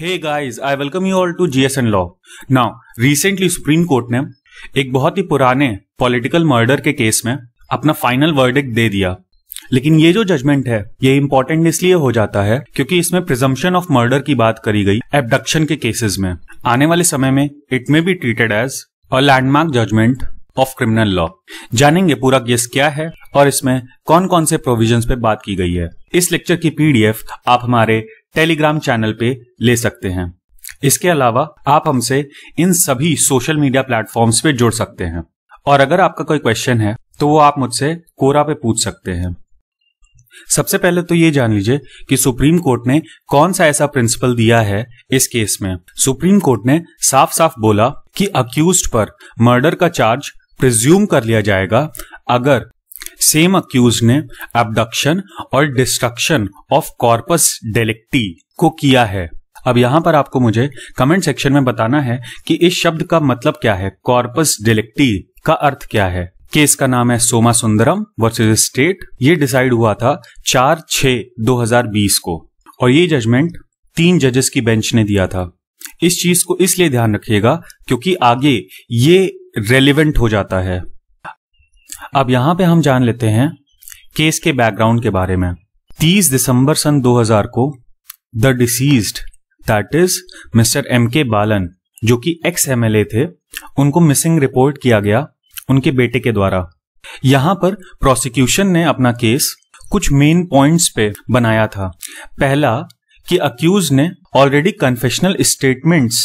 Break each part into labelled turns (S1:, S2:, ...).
S1: hey guys I welcome you all to GSN law now recently supreme court ने एक बहुत ही पुराने political murder के केस में अपना फाइनल वर्डिक्ट दे दिया लेकिन ये जो जजमेंट है ये इम्पोर्टेंट इसलिए हो जाता है क्योंकि इसमें प्रिजम्पन ऑफ मर्डर की बात करी गई एबडक्शन के केसेस में आने वाले समय में it may be treated as a landmark judgment of criminal law जानेंगे पूरा केस क्या है और इसमें कौन कौन से प्रोविजन पे बात की गई है इस लेक्चर की पीडीएफ आप हमारे टेलीग्राम चैनल पे ले सकते हैं इसके अलावा आप हमसे इन सभी सोशल मीडिया प्लेटफॉर्म्स पे जुड़ सकते हैं और अगर आपका कोई क्वेश्चन है तो वो आप मुझसे कोरा पे पूछ सकते हैं सबसे पहले तो ये जान लीजिए कि सुप्रीम कोर्ट ने कौन सा ऐसा प्रिंसिपल दिया है इस केस में सुप्रीम कोर्ट ने साफ साफ बोला कि अक्यूज पर मर्डर का चार्ज प्रिज्यूम कर लिया जाएगा अगर सेम अक्यूज ने एबडक्शन और डिस्ट्रक्शन ऑफ कॉर्पस डेलेक्टी को किया है अब यहां पर आपको मुझे कमेंट सेक्शन में बताना है कि इस शब्द का मतलब क्या है कॉर्पस डेलेक्टी का अर्थ क्या है केस का नाम है सोमा सुंदरम वर्सेज स्टेट ये डिसाइड हुआ था चार छ 2020 को और ये जजमेंट तीन जजेस की बेंच ने दिया था इस चीज को इसलिए ध्यान रखिएगा क्योंकि आगे ये रेलिवेंट हो जाता है अब यहां पे हम जान लेते हैं केस के बैकग्राउंड के बारे में 30 दिसंबर सन 2000 को the deceased that is mister M K Balan जो कि एक्स एमएलए थे उनको मिसिंग रिपोर्ट किया गया उनके बेटे के द्वारा यहां पर प्रोसिक्यूशन ने अपना केस कुछ मेन पॉइंट्स पे बनाया था पहला कि अक्यूज ने ऑलरेडी कन्फेशनल स्टेटमेंट्स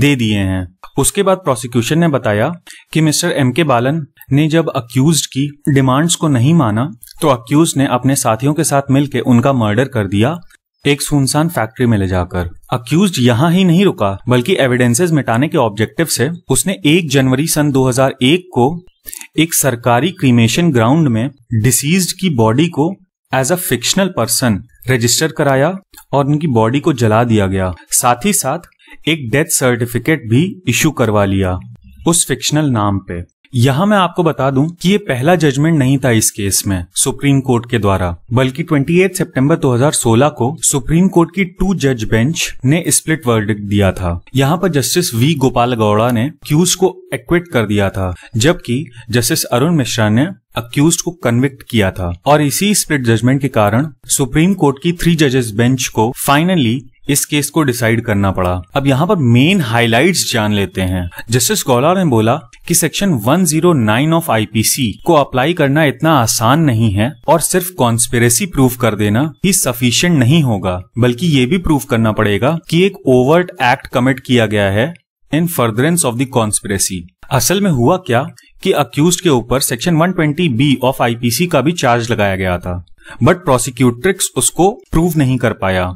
S1: दे दिए हैं उसके बाद प्रोसिक्यूशन ने बताया कि मिस्टर एम के बालन ने जब अक्यूज की डिमांड्स को नहीं माना तो अक्यूज ने अपने साथियों के साथ मिलकर उनका मर्डर कर दिया एक सुनसान फैक्ट्री में ले जाकर अक्यूज यहाँ ही नहीं रुका बल्कि एविडेंसेस मिटाने के ऑब्जेक्टिव से उसने 1 जनवरी सन 2001 को एक सरकारी क्रीमेशन ग्राउंड में डिसीज की बॉडी को as a fictional person register कराया और उनकी बॉडी को जला दिया गया साथ ही साथ एक डेथ सर्टिफिकेट भी इश्यू करवा लिया उस फिक्शनल नाम पे यहाँ मैं आपको बता दूं कि ये पहला जजमेंट नहीं था इस केस में सुप्रीम कोर्ट के द्वारा बल्कि 28 सितंबर 2016 को सुप्रीम कोर्ट की टू जज बेंच ने स्प्लिट वर्डिक्ट दिया था यहाँ पर जस्टिस वी गोपाल गौड़ा ने क्यूज को एक्विट कर दिया था जबकि जस्टिस अरुण मिश्रा ने अक्यूज को कन्विक्ट किया था और इसी स्प्लिट जजमेंट के कारण सुप्रीम कोर्ट की थ्री जजेस बेंच को फाइनली इस केस को डिसाइड करना पड़ा अब यहाँ पर मेन हाइलाइट्स जान लेते हैं जस्टिस गौलार ने बोला कि सेक्शन 109 ऑफ आईपीसी को अप्लाई करना इतना आसान नहीं है और सिर्फ कॉन्स्पेरेसी प्रूफ कर देना ही सफिशियंट नहीं होगा बल्कि ये भी प्रूफ करना पड़ेगा कि एक ओवर्ट एक्ट कमिट किया गया है in furtherance of the conspiracy असल में हुआ क्या कि अक्यूज के ऊपर सेक्शन 120 बी ऑफ आईपीसी का भी चार्ज लगाया गया था बट प्रोसिक्यूट्रिक्स उसको प्रूव नहीं कर पाया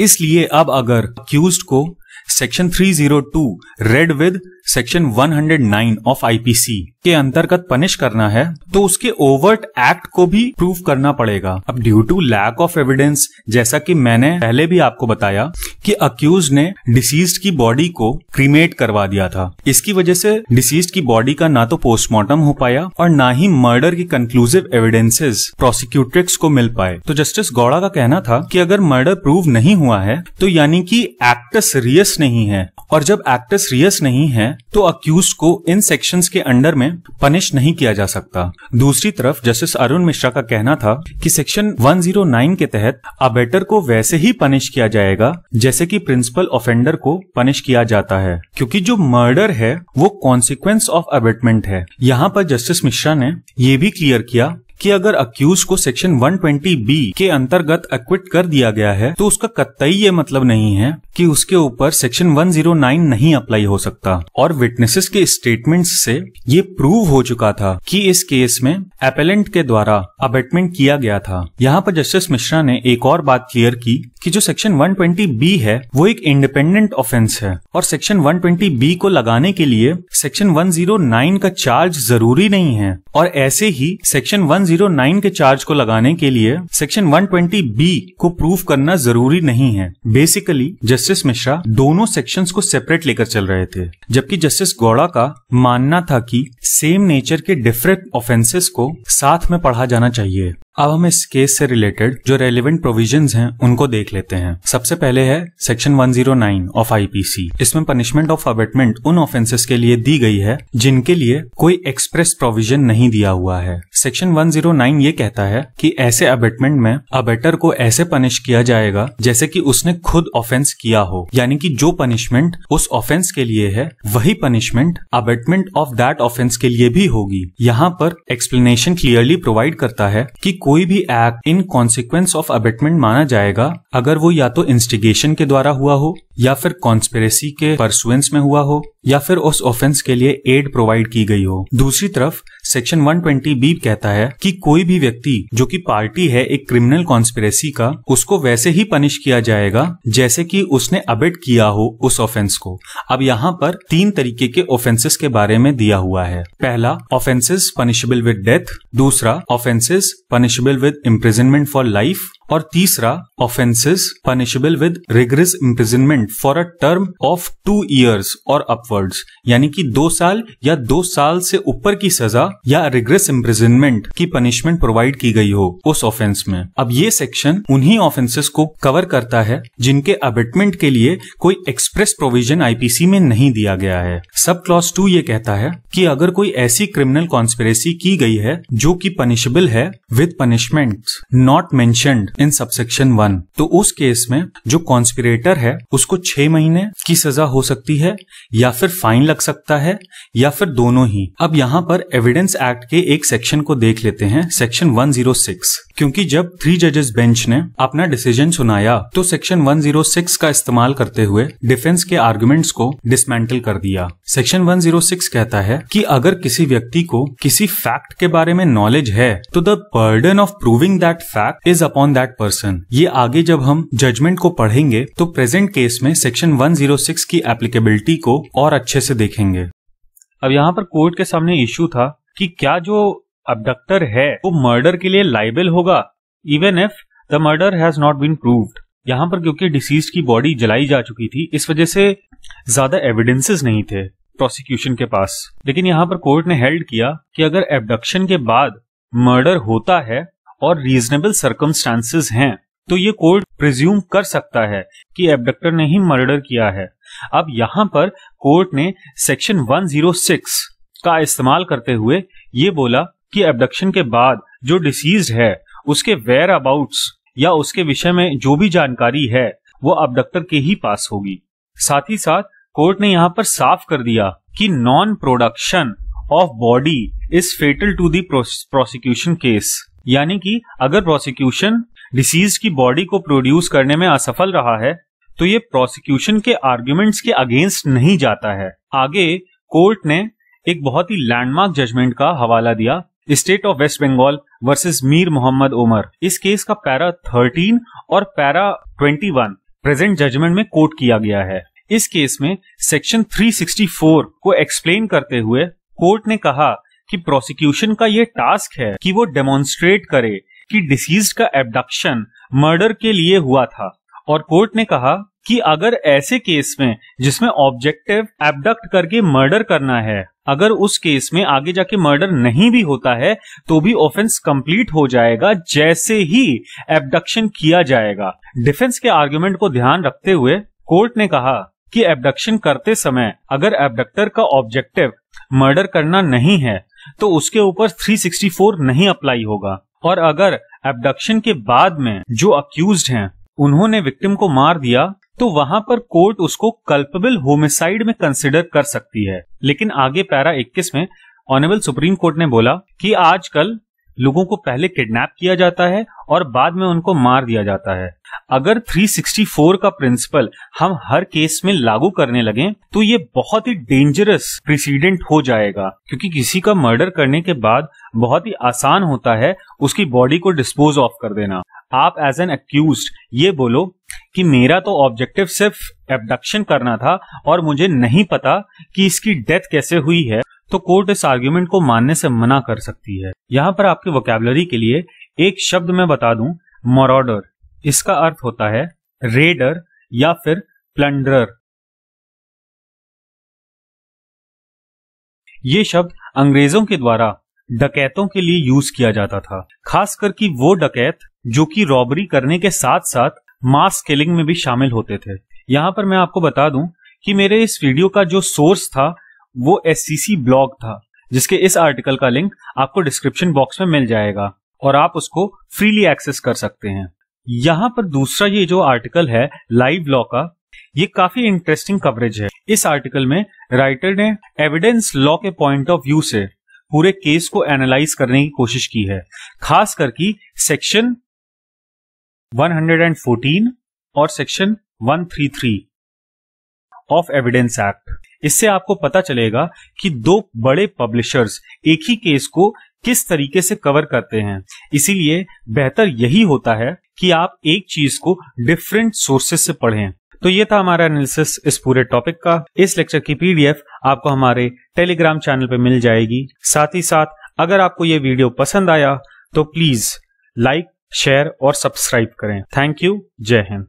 S1: इसलिए अब अगर अक्यूज को section 302 read with section 109 of IPC के अंतर्गत पनिश करना है तो उसके ओवर्ट एक्ट को भी प्रूव करना पड़ेगा अब due to lack of evidence जैसा कि मैंने पहले भी आपको बताया कि अक्यूज ने डिसीज की बॉडी को क्रीमेट करवा दिया था इसकी वजह से डिसीज की बॉडी का ना तो पोस्टमार्टम हो पाया और ना ही मर्डर की कंक्लूसिव एविडेंसेज प्रोसिक्यूट्रिक्स को मिल पाए तो जस्टिस गौड़ा का कहना था की अगर मर्डर प्रूव नहीं हुआ है तो यानी की एक्ट सीरियस नहीं है और जब एक्टर सीरियस नहीं है तो अक्यूज को इन सेक्शन के अंडर में पनिश नहीं किया जा सकता दूसरी तरफ जस्टिस अरुण मिश्रा का कहना था कि सेक्शन 109 के तहत अबेटर को वैसे ही पनिश किया जाएगा जैसे कि प्रिंसिपल ऑफेंडर को पनिश किया जाता है क्योंकि जो मर्डर है वो कॉन्सिक्वेंस ऑफ अबेटमेंट है यहाँ पर जस्टिस मिश्रा ने ये भी क्लियर किया कि अगर अक्यूज को सेक्शन 120 बी के अंतर्गत एक्विट कर दिया गया है तो उसका कतई ये मतलब नहीं है कि उसके ऊपर सेक्शन 109 नहीं अप्लाई हो सकता और विटनेसेस के स्टेटमेंट से ये प्रूव हो चुका था कि इस केस में एपेलेंट के द्वारा अबेटमेंट किया गया था यहाँ पर जस्टिस मिश्रा ने एक और बात क्लियर की कि जो सेक्शन 120 बी है वो एक इंडिपेंडेंट ऑफेंस है और सेक्शन 120 बी को लगाने के लिए सेक्शन 109 का चार्ज जरूरी नहीं है और ऐसे ही सेक्शन वन 109 के चार्ज को लगाने के लिए सेक्शन 120 बी को प्रूव करना जरूरी नहीं है बेसिकली जस्टिस मिश्रा दोनों सेक्शन को सेपरेट लेकर चल रहे थे जबकि जस्टिस गौड़ा का मानना था कि सेम नेचर के डिफरेंट ऑफेंसेस को साथ में पढ़ा जाना चाहिए अब हम इस केस से रिलेटेड जो रेलिवेंट प्रोविजन हैं उनको देख लेते हैं सबसे पहले है सेक्शन 109 ऑफ आईपीसी इसमें पनिशमेंट ऑफ अबेटमेंट उन ऑफेंसेस के लिए दी गई है जिनके लिए कोई एक्सप्रेस प्रोविजन नहीं दिया हुआ है सेक्शन 109 ये कहता है कि ऐसे अबेटमेंट में अबेटर को ऐसे पनिश किया जाएगा जैसे कि उसने खुद ऑफेंस किया हो यानी कि जो पनिशमेंट उस ऑफेंस के लिए है वही punishment abetment of that offence के लिए भी होगी यहाँ पर एक्सप्लेनेशन क्लियरली प्रोवाइड करता है की कोई भी act in consequence of abetment माना जाएगा अगर वो या तो इंस्टिगेशन के द्वारा हुआ हो या फिर कॉन्स्पेरेसी के परसुएंस में हुआ हो या फिर उस ऑफेंस के लिए एड प्रोवाइड की गई हो दूसरी तरफ सेक्शन 120 बी कहता है कि कोई भी व्यक्ति जो कि पार्टी है एक क्रिमिनल कॉन्स्पेरेसी का उसको वैसे ही पनिश किया जाएगा जैसे कि उसने अबेट किया हो उस ऑफेंस को अब यहाँ पर तीन तरीके के ऑफेंसेस के बारे में दिया हुआ है पहला ऑफेंसेस पनिशेबल विद डेथ दूसरा offences punishable with imprisonment for life और तीसरा offences punishable with rigorous imprisonment for a term of two years और अपवर्ड्स यानी कि दो साल या दो साल से ऊपर की सजा या रिग्रेस इम्प्रिजनमेंट की पनिशमेंट प्रोवाइड की गई हो उस ऑफेंस में अब ये सेक्शन उन्हीं ऑफेंसेस को कवर करता है जिनके अबेटमेंट के लिए कोई एक्सप्रेस प्रोविजन आईपीसी में नहीं दिया गया है सब क्लॉस टू ये कहता है की अगर कोई ऐसी क्रिमिनल कॉन्स्पेरेसी की गई है जो की पनिशेबल है with punishment not mentioned in subsection one तो उस केस में जो कॉन्स्पिरेटर है उसको छह महीने की सजा हो सकती है या फिर फाइन लग सकता है या फिर दोनों ही अब यहाँ पर एविडेंस एक्ट के एक सेक्शन को देख लेते हैं सेक्शन 106 क्योंकि जब थ्री जजेस बेंच ने अपना डिसीजन सुनाया तो सेक्शन 106 का इस्तेमाल करते हुए डिफेंस के आर्ग्यूमेंट को डिसमेंटल कर दिया सेक्शन 106 कहता है कि अगर किसी व्यक्ति को किसी फैक्ट के बारे में नॉलेज है तो the burden of proving that fact is upon that that person ये आगे जब हम जजमेंट को पढ़ेंगे तो प्रेजेंट केस में सेक्शन 106 की एप्लीकेबिलिटी को और अच्छे से देखेंगे अब यहाँ पर कोर्ट के सामने इश्यू था कि क्या जो अबडक्टर है वो मर्डर के लिए लाइबल होगा even if the murder has not been proved यहाँ पर क्योंकि डिसीज की बॉडी जलाई जा चुकी थी इस वजह से ज्यादा एविडेंसेस नहीं थे प्रोसिक्यूशन के पास लेकिन यहाँ पर कोर्ट ने हेल्ड किया कि अगर एबडक्शन के बाद मर्डर होता है और रीजनेबल सर्कमस्टांसेस हैं तो ये कोर्ट प्रिज्यूम कर सकता है कि एबडक्टर ने ही मर्डर किया है अब यहाँ पर कोर्ट ने सेक्शन 106 का इस्तेमाल करते हुए ये बोला कि एबडक्शन के बाद जो डिसीज है उसके वेयर अबाउट्स या उसके विषय में जो भी जानकारी है वो अबडक्टर के ही पास होगी साथ ही साथ कोर्ट ने यहाँ पर साफ कर दिया कि non production of body is fatal to the prosecution case यानी कि अगर प्रोसिक्यूशन डिसीज की बॉडी को प्रोड्यूस करने में असफल रहा है तो ये प्रोसिक्यूशन के आर्ग्यूमेंट्स के अगेंस्ट नहीं जाता है आगे कोर्ट ने एक बहुत ही लैंडमार्क जजमेंट का हवाला दिया state of West Bengal versus Mir Mohammad Umar इस केस का पैरा 13 और पैरा 21 प्रेजेंट जजमेंट में कोट किया गया है इस केस में सेक्शन 364 को एक्सप्लेन करते हुए कोर्ट ने कहा कि प्रोसिक्यूशन का ये टास्क है कि वो डेमोन्स्ट्रेट करे कि डिसीज का एबडक्शन मर्डर के लिए हुआ था और कोर्ट ने कहा कि अगर ऐसे केस में जिसमें ऑब्जेक्टिव एबडक्ट करके मर्डर करना है अगर उस केस में आगे जाके मर्डर नहीं भी होता है तो भी ऑफेंस कंप्लीट हो जाएगा जैसे ही एबडक्शन किया जाएगा डिफेंस के आर्ग्यूमेंट को ध्यान रखते हुए कोर्ट ने कहा कि एबडक्शन करते समय अगर एबडक्टर का ऑब्जेक्टिव मर्डर करना नहीं है तो उसके ऊपर 364 नहीं अप्लाई होगा और अगर एबडक्शन के बाद में जो अक्यूज हैं उन्होंने विक्टिम को मार दिया तो वहां पर कोर्ट उसको कल्पेबल होमिसाइड में कंसिडर कर सकती है लेकिन आगे पैरा 21 में ऑनेबल सुप्रीम कोर्ट ने बोला कि आजकल लोगों को पहले किडनैप किया जाता है और बाद में उनको मार दिया जाता है अगर 364 का प्रिंसिपल हम हर केस में लागू करने लगे तो ये बहुत ही डेंजरस प्रेसिडेंट हो जाएगा क्योंकि किसी का मर्डर करने के बाद बहुत ही आसान होता है उसकी बॉडी को डिस्पोज ऑफ कर देना आप एज एन अक्यूज ये बोलो कि मेरा तो ऑब्जेक्टिव सिर्फ एबडक्शन करना था और मुझे नहीं पता कि इसकी डेथ कैसे हुई है तो कोर्ट इस आर्ग्यूमेंट को मानने से मना कर सकती है यहाँ पर आपकी वोकेबलरी के लिए एक शब्द मैं बता दू मोरडर इसका अर्थ होता है रेडर या फिर प्लंडर ये शब्द अंग्रेजों के द्वारा डकैतों के लिए यूज किया जाता था खास कि वो डकैत जो कि रॉबरी करने के साथ साथ मास किलिंग में भी शामिल होते थे यहाँ पर मैं आपको बता दूं कि मेरे इस वीडियो का जो सोर्स था वो एस ब्लॉग था जिसके इस आर्टिकल का लिंक आपको डिस्क्रिप्शन बॉक्स में मिल जाएगा और आप उसको फ्रीली एक्सेस कर सकते हैं यहाँ पर दूसरा ये जो आर्टिकल है लाइव लॉ का ये काफी इंटरेस्टिंग कवरेज है इस आर्टिकल में राइटर ने एविडेंस लॉ के पॉइंट ऑफ व्यू से पूरे केस को एनालाइज करने की कोशिश की है खास करके सेक्शन 114 और सेक्शन 133 ऑफ एविडेंस एक्ट इससे आपको पता चलेगा कि दो बड़े पब्लिशर्स एक ही केस को किस तरीके से कवर करते हैं इसीलिए बेहतर यही होता है कि आप एक चीज को डिफरेंट सोर्सेस से पढ़ें तो ये था हमारा एनालिसिस इस पूरे टॉपिक का इस लेक्चर की पीडीएफ आपको हमारे टेलीग्राम चैनल पे मिल जाएगी साथ ही साथ अगर आपको ये वीडियो पसंद आया तो प्लीज लाइक शेयर और सब्सक्राइब करें थैंक यू जय हिंद